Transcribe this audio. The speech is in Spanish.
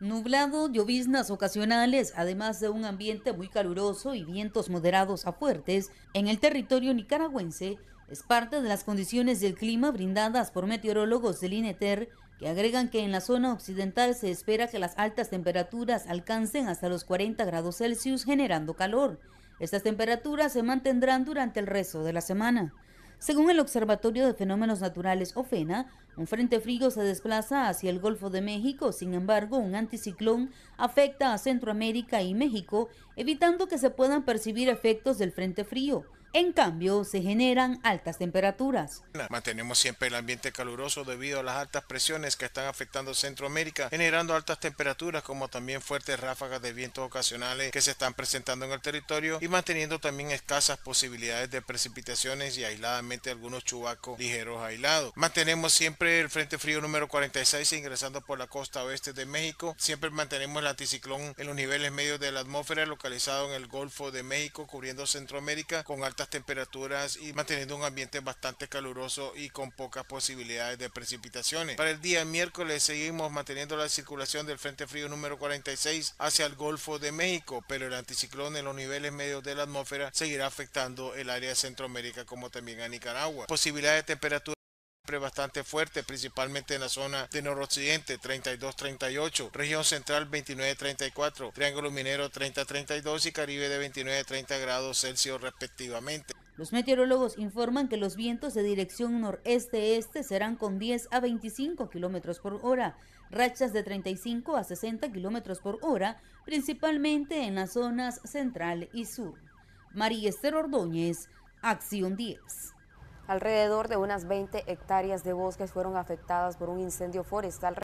Nublado, lloviznas ocasionales, además de un ambiente muy caluroso y vientos moderados a fuertes en el territorio nicaragüense, es parte de las condiciones del clima brindadas por meteorólogos del INETER, que agregan que en la zona occidental se espera que las altas temperaturas alcancen hasta los 40 grados Celsius generando calor. Estas temperaturas se mantendrán durante el resto de la semana. Según el Observatorio de Fenómenos Naturales OFENA, un frente frío se desplaza hacia el Golfo de México, sin embargo, un anticiclón afecta a Centroamérica y México, evitando que se puedan percibir efectos del frente frío. En cambio, se generan altas temperaturas. Mantenemos siempre el ambiente caluroso debido a las altas presiones que están afectando Centroamérica, generando altas temperaturas como también fuertes ráfagas de vientos ocasionales que se están presentando en el territorio y manteniendo también escasas posibilidades de precipitaciones y aisladamente algunos chubacos ligeros aislados. Mantenemos siempre el Frente Frío número 46 ingresando por la costa oeste de México. Siempre mantenemos el anticiclón en los niveles medios de la atmósfera localizado en el Golfo de México cubriendo Centroamérica con altas temperaturas y manteniendo un ambiente bastante caluroso y con pocas posibilidades de precipitaciones. Para el día miércoles seguimos manteniendo la circulación del Frente Frío número 46 hacia el Golfo de México, pero el anticiclón en los niveles medios de la atmósfera seguirá afectando el área de Centroamérica como también a Nicaragua. posibilidades de temperatura bastante fuerte, principalmente en la zona de noroccidente 32-38, región central 29-34, Triángulo Minero 30-32 y Caribe de 29-30 grados Celsius respectivamente. Los meteorólogos informan que los vientos de dirección noreste-este serán con 10 a 25 kilómetros por hora, rachas de 35 a 60 kilómetros por hora, principalmente en las zonas central y sur. María Esther Ordóñez, Acción 10. Alrededor de unas 20 hectáreas de bosques fueron afectadas por un incendio forestal